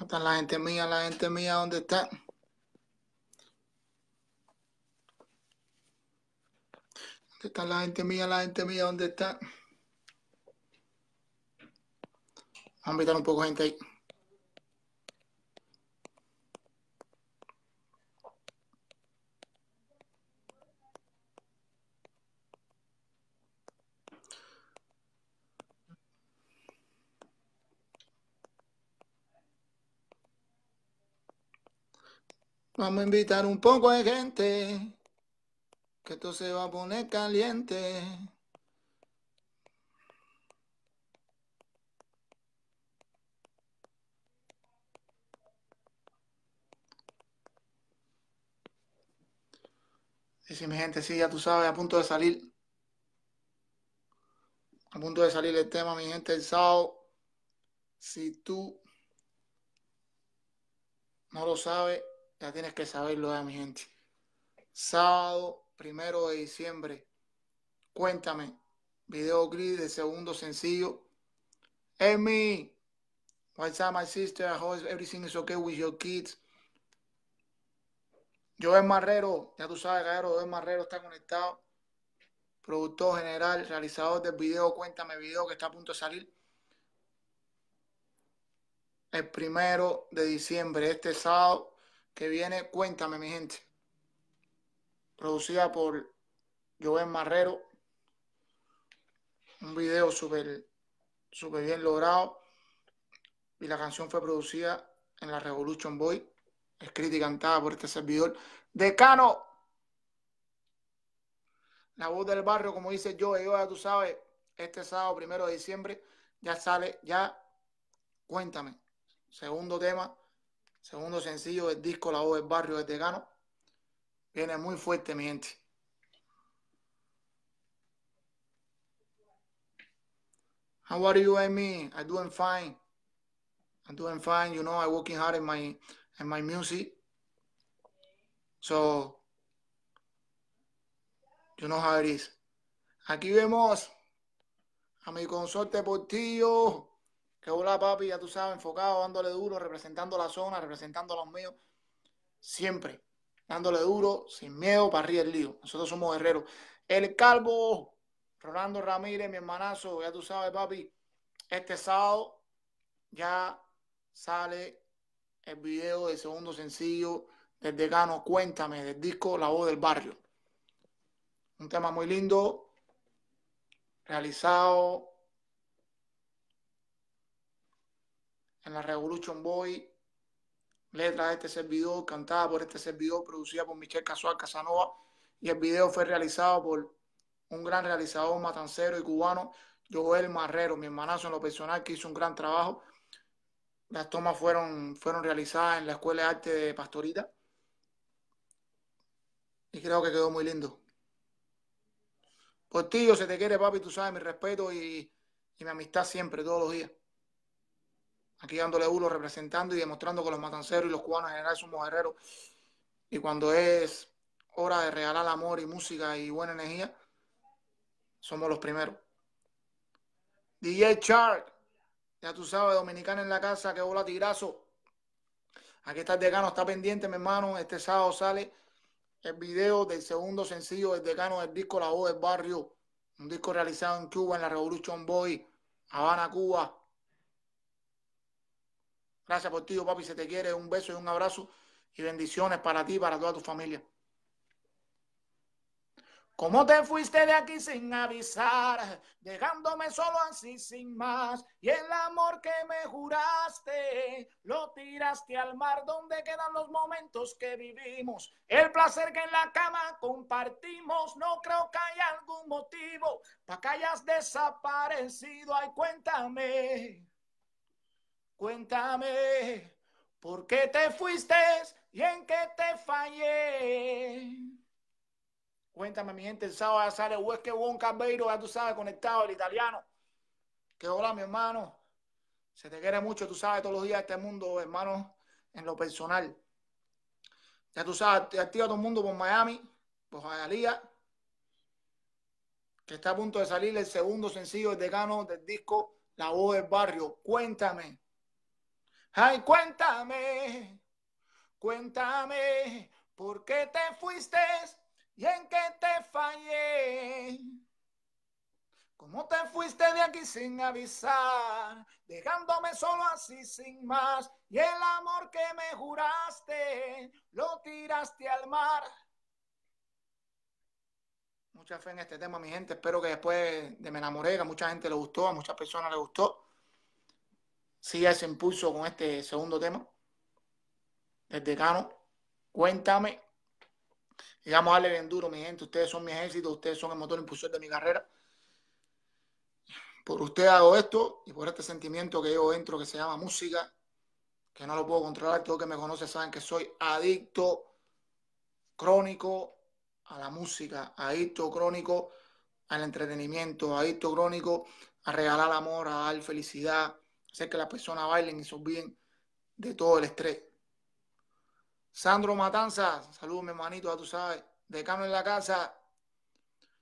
¿Dónde está la gente mía? La gente mía, ¿dónde está? ¿Dónde está la gente mía? La gente mía, ¿dónde está? Vamos a invitar un poco gente ahí. Vamos a invitar un poco de gente, que esto se va a poner caliente. Dice mi gente, sí, ya tú sabes, a punto de salir. A punto de salir el tema, mi gente, el sábado. Si tú no lo sabes, ya tienes que saberlo, mi gente. Sábado, primero de diciembre. Cuéntame. video gris de segundo sencillo. Emmy what's up, my sister? I everything is okay with your kids. Joel Marrero, ya tú sabes, cabrón, Joel Marrero está conectado. Productor general, realizador del video, cuéntame video que está a punto de salir. El primero de diciembre, este sábado, que viene Cuéntame, mi gente. Producida por Joven Marrero. Un video súper super bien logrado. Y la canción fue producida en la Revolution Boy. Escrita y cantada por este servidor. Decano. La voz del barrio, como dice yo, Y ya tú sabes, este sábado primero de diciembre ya sale, ya cuéntame. Segundo tema Segundo sencillo del disco La voz del barrio de Tegano, Viene muy fuerte, mi gente. How are you, Amy? I'm doing fine. I'm doing fine. You know, I working hard in my in my music. So, you know how it is. Aquí vemos a mi consorte Portillo. Que hola, papi, ya tú sabes, enfocado, dándole duro, representando la zona, representando a los míos. Siempre, dándole duro, sin miedo, para arriba el lío. Nosotros somos guerreros. El Calvo, Rolando Ramírez, mi hermanazo, ya tú sabes, papi. Este sábado ya sale el video del segundo sencillo del decano Cuéntame, del disco La Voz del Barrio. Un tema muy lindo, realizado en la Revolution Boy, letra de este servidor, cantada por este servidor, producida por Michelle Casual Casanova, y el video fue realizado por un gran realizador matancero y cubano, Joel Marrero, mi hermanazo en lo personal, que hizo un gran trabajo. Las tomas fueron, fueron realizadas en la Escuela de Arte de Pastorita. Y creo que quedó muy lindo. yo se te quiere, papi, tú sabes mi respeto y mi amistad siempre, todos los días aquí dándole uno, representando y demostrando que los matanceros y los cubanos en general somos guerreros. Y cuando es hora de regalar amor y música y buena energía, somos los primeros. DJ Chart, ya tú sabes, Dominicana en la casa, que bola tigrazo. Aquí está el decano, está pendiente, mi hermano. Este sábado sale el video del segundo sencillo del decano del disco La Voz del Barrio, un disco realizado en Cuba, en la Revolution Boy, Habana, Cuba. Gracias por ti, oh papi. Se te quiere. Un beso y un abrazo. Y bendiciones para ti y para toda tu familia. ¿Cómo te fuiste de aquí sin avisar? Dejándome solo así sin más. Y el amor que me juraste, lo tiraste al mar ¿Dónde quedan los momentos que vivimos. El placer que en la cama compartimos. No creo que haya algún motivo para que hayas desaparecido. Ay, cuéntame. Cuéntame por qué te fuiste y en qué te fallé. Cuéntame, mi gente, el sábado sale Huesque Juan Cabeiro, ya tú sabes, conectado el italiano. Que hola, mi hermano. Se te quiere mucho, tú sabes, todos los días este mundo, hermano, en lo personal. Ya tú sabes, te activa todo el mundo por Miami, por Jalía que está a punto de salir el segundo sencillo del decano del disco La Voz del Barrio. Cuéntame. Ay, cuéntame, cuéntame, ¿por qué te fuiste y en qué te fallé? ¿Cómo te fuiste de aquí sin avisar, dejándome solo así sin más? Y el amor que me juraste, lo tiraste al mar. Mucha fe en este tema, mi gente. Espero que después de Me enamoré, a mucha gente le gustó, a muchas personas le gustó. Sigue ese impulso con este segundo tema el decano. Cuéntame. Digamos, dale bien duro, mi gente. Ustedes son mi ejército, ustedes son el motor impulsor de mi carrera. Por usted hago esto y por este sentimiento que yo entro que se llama música, que no lo puedo controlar. Todos que me conocen saben que soy adicto crónico a la música, adicto crónico al entretenimiento, adicto crónico a regalar amor, a dar felicidad, hacer que las personas bailen y se olviden de todo el estrés. Sandro Matanza, saludos mi hermanito, ya tú sabes, decano en la casa.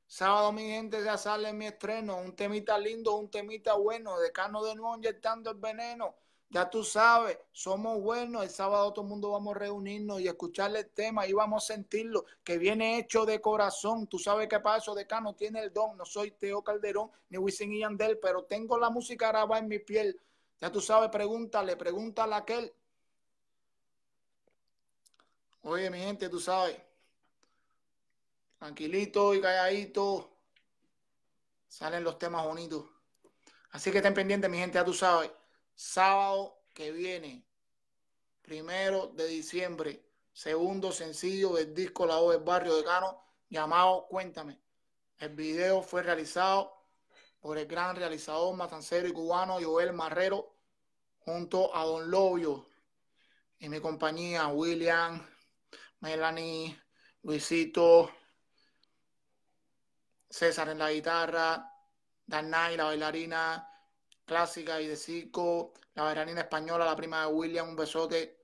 Sábado, mi gente, ya sale en mi estreno, un temita lindo, un temita bueno, decano de nuevo inyectando el veneno. Ya tú sabes, somos buenos. El sábado todo el mundo vamos a reunirnos y escucharle el tema y vamos a sentirlo, que viene hecho de corazón. Tú sabes que para eso Decano tiene el don. No soy Teo Calderón ni Wisin y Yandel, pero tengo la música araba en mi piel. Ya tú sabes, pregúntale, pregúntale a aquel. Oye, mi gente, tú sabes. Tranquilito y calladito. Salen los temas bonitos. Así que estén pendientes, mi gente, ya tú sabes. Sábado que viene, primero de diciembre, segundo sencillo del disco La O del Barrio de Cano, llamado Cuéntame. El video fue realizado por el gran realizador matancero y cubano Joel Marrero junto a Don Lobio y mi compañía, William, Melanie, Luisito, César en la guitarra, Danai, la bailarina clásica y de circo, la bailarina española, la prima de William, un besote.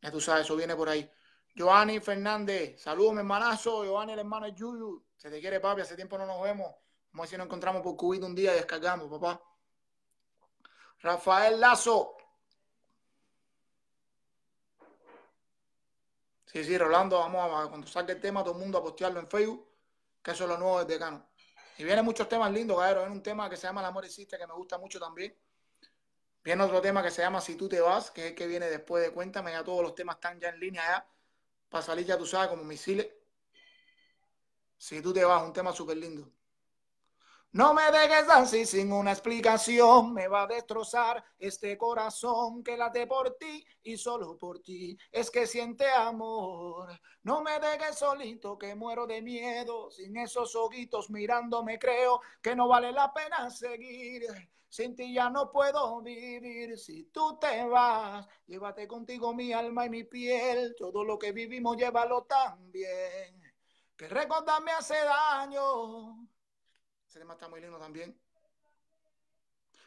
Ya tú sabes, eso viene por ahí. Giovanni Fernández, saludos, mi hermanazo. Giovanni, el hermano de Yuyu. Se te quiere, papi, hace tiempo no nos vemos. Vamos a si nos encontramos por cubito un día y descargamos, papá. Rafael Lazo, Sí, sí, Rolando, vamos a cuando saque el tema, todo el mundo a postearlo en Facebook, que eso es lo nuevo del decano. Y vienen muchos temas lindos, cabrón. Viene un tema que se llama El amor existe, que me gusta mucho también. Viene otro tema que se llama Si tú te vas, que es que viene después de Cuéntame. Ya todos los temas están ya en línea, ya. Para salir, ya tú sabes, como misiles. Si tú te vas, un tema súper lindo. No me dejes así sin una explicación, me va a destrozar este corazón que late por ti y solo por ti es que siente amor. No me dejes solito que muero de miedo, sin esos ojitos mirándome creo que no vale la pena seguir. Sin ti ya no puedo vivir, si tú te vas, llévate contigo mi alma y mi piel, todo lo que vivimos llévalo también, que recordarme hace daño ese tema está muy lindo también.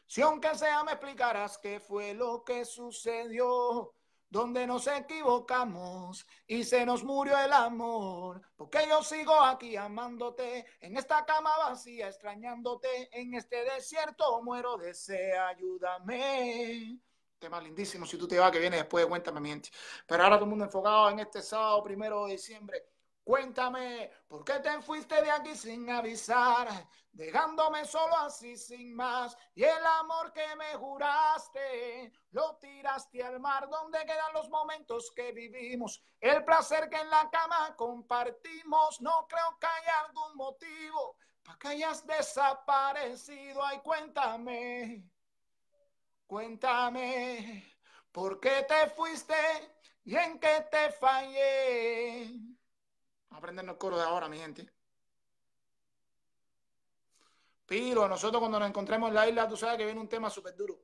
Si aunque sea me explicarás qué fue lo que sucedió, donde nos equivocamos y se nos murió el amor, porque yo sigo aquí amándote, en esta cama vacía extrañándote, en este desierto muero de ayúdame. Tema lindísimo, si tú te vas que viene después, cuéntame mientes, Pero ahora todo el mundo enfocado en este sábado primero de diciembre. Cuéntame, ¿por qué te fuiste de aquí sin avisar? Dejándome solo así sin más. Y el amor que me juraste, lo tiraste al mar. ¿Dónde quedan los momentos que vivimos? El placer que en la cama compartimos. No creo que haya algún motivo para que hayas desaparecido. Ay, cuéntame, cuéntame, ¿por qué te fuiste y en qué te fallé? Aprendernos el coro de ahora, mi gente. Piro, nosotros cuando nos encontremos en la isla, tú sabes que viene un tema súper duro.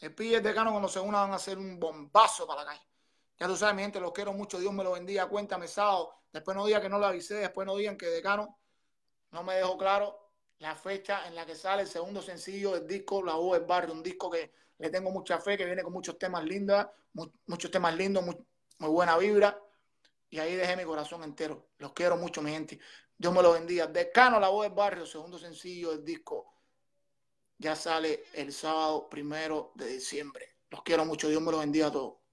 El Pi y el decano cuando se unan van a hacer un bombazo para la calle. Ya tú sabes, mi gente, los quiero mucho. Dios me lo bendiga. Cuéntame, sábado. Después no digan que no lo avisé. Después no digan que decano no me dejó claro la fecha en la que sale el segundo sencillo del disco La U del Barrio. Un disco que le tengo mucha fe, que viene con muchos temas lindos, muchos temas lindos, muy buena vibra. Y ahí dejé mi corazón entero. Los quiero mucho, mi gente. Dios me lo bendiga. Decano, la voz del barrio, segundo sencillo del disco. Ya sale el sábado primero de diciembre. Los quiero mucho. Dios me lo bendiga a todos.